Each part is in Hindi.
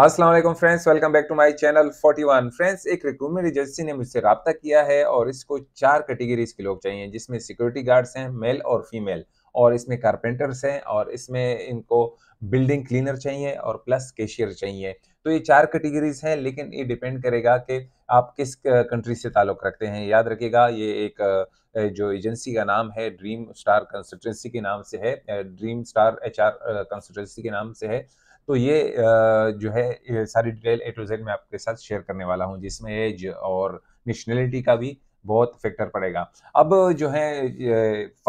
Aslam friends welcome back to my channel 41 friends एक रिक्रूटमेंट एजेंसी ने मुझसे रबता किया है और इसको चार कैटेगरीज के लोग चाहिए जिसमें सिक्योरिटी गार्ड्स हैं मेल और फीमेल और इसमें कारपेंटर्स हैं और इसमें इनको बिल्डिंग क्लीनर चाहिए और प्लस कैशियर चाहिए तो ये चार कैटेगरीज हैं लेकिन ये डिपेंड करेगा कि आप किस कंट्री से ताल्लुक़ रखते हैं याद रखिएगा ये एक जो एजेंसी का नाम है ड्रीम स्टार कंसल्टेंसी के नाम से है dream star H R consultancy के नाम से है तो ये जो है सारी डिटेल ए टू जेड मैं आपके साथ शेयर करने वाला हूँ जिसमें एज और नेशनैलिटी का भी बहुत फैक्टर पड़ेगा अब जो है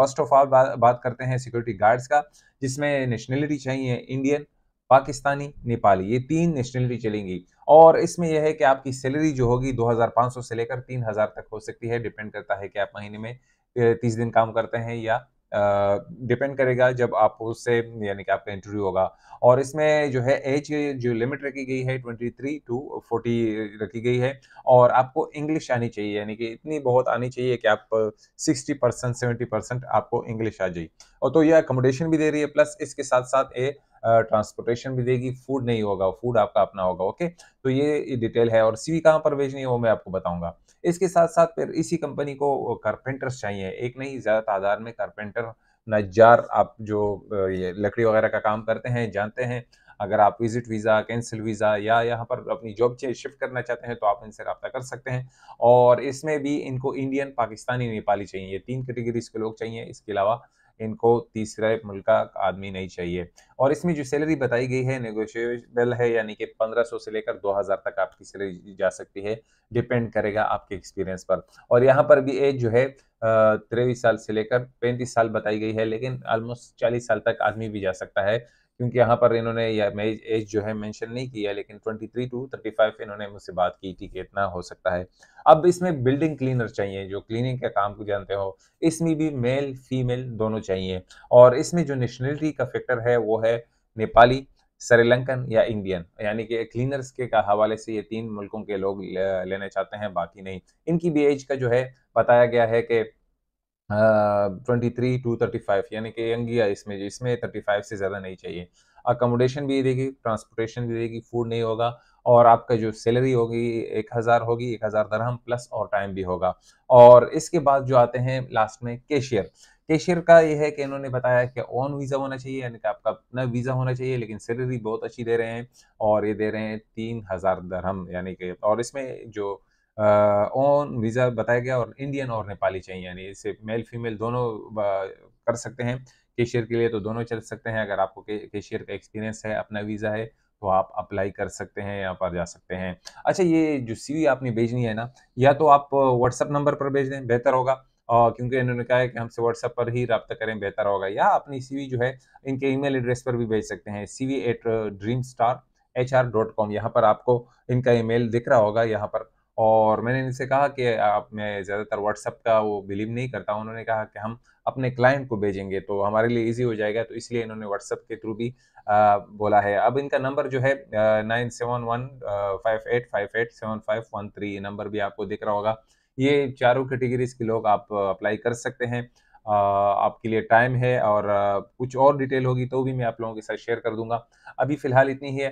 फर्स्ट ऑफ ऑल बात करते हैं सिक्योरिटी गार्ड्स का जिसमें नेशनैलिटी चाहिए इंडियन पाकिस्तानी नेपाली ये तीन नेशनलिटी चलेंगी और इसमें यह है कि आपकी सैलरी जो होगी 2500 से लेकर 3000 तक हो सकती है डिपेंड करता है कि आप महीने में 30 दिन काम करते हैं या डिपेंड करेगा जब आप उससे यानी कि आपका इंटरव्यू होगा और इसमें जो है एज जो लिमिट रखी गई है ट्वेंटी थ्री टू फोर्टी रखी गई है और आपको इंग्लिश आनी चाहिए यानी कि इतनी बहुत आनी चाहिए कि आप सिक्सटी परसेंट सेवेंटी परसेंट आपको इंग्लिश आ जाए और तो यह अकोमोडेशन भी दे रही है प्लस इसके साथ साथ ए ट्रांसपोर्टेशन भी देगी फूड नहीं होगा फूड आपका अपना होगा ओके तो ये डिटेल है और सीवी कहाँ पर भेजनी है वो मैं आपको बताऊंगा इसके साथ साथ फिर इसी कंपनी को कारपेंटर्स चाहिए एक नहीं ज़्यादा तादाद में कारपेंटर नजार आप जो ये लकड़ी वगैरह का काम करते हैं जानते हैं अगर आप विजिट वीज़ा कैंसिल वीज़ा या यहाँ पर अपनी जॉब शिफ्ट करना चाहते हैं तो आप इनसे रब्ता कर सकते हैं और इसमें भी इनको इंडियन पाकिस्तानी नेपाली चाहिए ये तीन कैटेगरीज के लोग चाहिए इसके अलावा इनको तीसरे मुल्क का आदमी नहीं चाहिए और इसमें जो सैलरी बताई गई है नेगोशियबल है यानी कि 1500 से लेकर 2000 तक आपकी सैलरी जा सकती है डिपेंड करेगा आपके एक्सपीरियंस पर और यहाँ पर भी एज जो है तिरवीस साल से लेकर पैंतीस साल बताई गई है लेकिन ऑलमोस्ट चालीस साल तक आदमी भी जा सकता है क्योंकि यहाँ पर इन्होंने मैरिज एज जो है मेंशन नहीं किया लेकिन 23 टू 35 इन्होंने मुझसे बात की थी कि इतना हो सकता है अब इसमें बिल्डिंग क्लीनर चाहिए जो क्लीनिंग का काम को जानते हो इसमें भी मेल फीमेल दोनों चाहिए और इसमें जो नेशनलिटी का फैक्टर है वो है नेपाली श्रीलंकन या इंडियन यानी कि क्लीनर्स के का हवाले से ये तीन मुल्कों के लोग लेना चाहते हैं बाकी नहीं इनकी भी एज का जो है बताया गया है कि twenty three two thirty five यानी कि यंगिया इसमें जो इसमें थर्टी फाइव से ज़्यादा नहीं चाहिए अकोमोडेशन भी देगी ट्रांसपोर्टेशन भी देगी फूड नहीं होगा और आपका जो सैलरी होगी एक हज़ार होगी एक हज़ार दरहम प्लस और टाइम भी होगा और इसके बाद जो आते हैं लास्ट में कैशियर कैशियर का यह है कि इन्होंने बताया कि ऑन वीज़ा होना चाहिए यानी कि आपका अपना वीज़ा होना चाहिए लेकिन सैलरी बहुत अच्छी दे रहे हैं और ये दे रहे हैं तीन हज़ार दरहम यानी कि और इसमें जो ऑन वीज़ा बताया गया और इंडियन और नेपाली चाहिए यानी इसे मेल फीमेल दोनों कर सकते हैं केशियर के लिए तो दोनों चल सकते हैं अगर आपको केशियर का एक्सपीरियंस है अपना वीज़ा है तो आप अप्लाई कर सकते हैं यहाँ पर जा सकते हैं अच्छा ये जो सी आपने भेजनी है ना या तो आप व्हाट्सअप नंबर पर भेज दें बेहतर होगा और क्योंकि इन्होंने कहा है कि हमसे व्हाट्सएप पर ही रब्ता करें बेहतर होगा या अपनी सी जो है इनके ईमेल एड्रेस पर भी भेज सकते हैं C V at dream star H R dot com यहाँ पर आपको इनका ईमेल दिख रहा होगा यहाँ पर और मैंने इनसे कहा कि आप मैं ज़्यादातर व्हाट्सअप का वो बिलीव नहीं करता उन्होंने कहा कि हम अपने क्लाइंट को भेजेंगे तो हमारे लिए इजी हो जाएगा तो इसलिए इन्होंने व्हाट्सअप के थ्रू भी आ, बोला है अब इनका नंबर जो है nine seven one five eight five eight seven five one three ये नंबर भी आपको दिख रहा होगा ये चारों कैटेगरीज के लोग आप अप्लाई कर सकते हैं आपके लिए टाइम है और कुछ और डिटेल होगी तो भी मैं आप लोगों के साथ शेयर कर दूंगा अभी फ़िलहाल इतनी ही है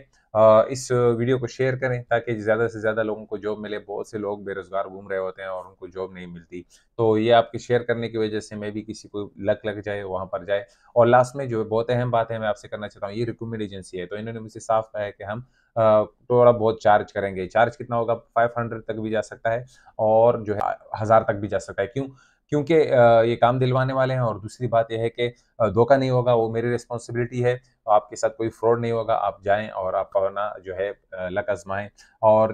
इस वीडियो को शेयर करें ताकि ज़्यादा से ज़्यादा लोगों को जॉब मिले बहुत से लोग बेरोज़गार घूम रहे होते हैं और उनको जॉब नहीं मिलती तो ये आपके शेयर करने की वजह से मैं भी किसी को लक लग जाए वहाँ पर जाए और लास्ट में जो बहुत अहम बात है मैं आपसे करना चाहता हूँ ये रिकमेंड एजेंसी है तो इन्होंने मुझसे साफ कहा है कि हम थोड़ा बहुत चार्ज करेंगे चार्ज कितना होगा फाइव तक भी जा सकता है और जो है हज़ार तक भी जा सकता है क्यों क्योंकि ये काम दिलवाने वाले हैं और दूसरी बात यह है कि धोखा नहीं होगा वो मेरी रिस्पॉन्सिबिलिटी है आपके साथ कोई फ्रॉड नहीं होगा आप जाएं और आप अपना जो है लक आजमाएं और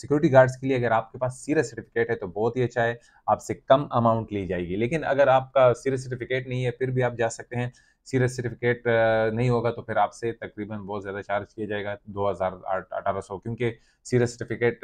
सिक्योरिटी गार्ड्स के लिए अगर आपके पास सीरियस सर्टिफिकेट है तो बहुत ही अच्छा है आपसे कम अमाउंट ली जाएगी लेकिन अगर आपका सीरियस सर्टिफिकेट नहीं है फिर भी आप जा सकते हैं सीरियस सर्टिफिकेट नहीं होगा तो फिर आपसे तकरीबन बहुत ज़्यादा चार्ज किया जाएगा दो हज़ार अठारह सौ क्योंकि सीरियस सर्टिफिकेट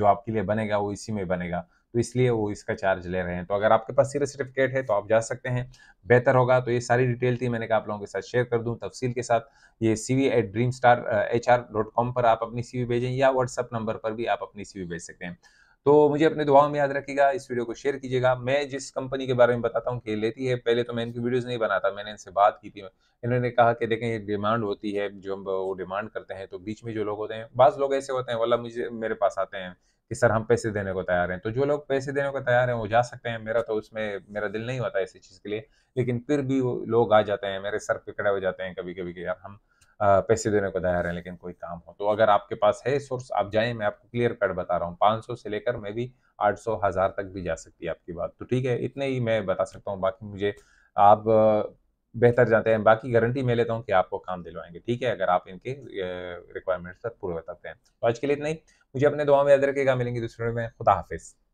जो आपके लिए बनेगा वो इसी में बनेगा तो इसलिए वो इसका चार्ज ले रहे हैं तो अगर आपके पास सीरियस सर्टिफिकेट है तो आप जा सकते हैं बेहतर होगा तो ये सारी डिटेल थी मैंने कहा आप लोगों के साथ शेयर कर दूँ तफसील के साथ ये C V at dream star H R dot com पर आप अपनी सी वी भेजें या व्हाट्सअप नंबर पर भी आप अपनी सी वी भेज सकते हैं तो मुझे अपने दुआओं में याद रखिएगा इस वीडियो को शेयर कीजिएगा मैं जिस कंपनी के बारे में बताता हूँ कि लेती है पहले तो मैं इनकी वीडियोस नहीं बनाता मैंने इनसे बात की थी इन्होंने कहा कि देखें ये डिमांड होती है जो वो डिमांड करते हैं तो बीच में जो लोग होते हैं बाज़ लोग ऐसे होते हैं वाला मुझे मेरे पास आते हैं कि सर हम पैसे देने को तैयार हैं तो जो लोग पैसे देने को तैयार हैं वो जा सकते हैं मेरा तो उसमें मेरा दिल नहीं होता ऐसी चीज़ के लिए लेकिन फिर भी वो लोग आ जाते हैं मेरे सर पे खड़े हो जाते हैं कभी कभी कि यार हम पैसे देने को तैयार हैं लेकिन कोई काम हो तो अगर आपके पास है सोर्स आप जाएँ मैं आपको क्लियर कट बता रहा हूँ पाँच से लेकर मैं भी आठ सौ हज़ार तक भी जा सकती है आपकी बात तो ठीक है इतने ही मैं बता सकता हूँ बाकी मुझे आप बेहतर जानते हैं बाकी गारंटी मैं लेता हूँ कि आपको काम दिलवाएंगे ठीक है अगर आप इनके रिक्वायरमेंट्स पूरे बताते हैं तो आज के लिए इतना ही मुझे अपने दुआ में याद रखेगा मिलेंगे दूसरे में खुदा हाफिज़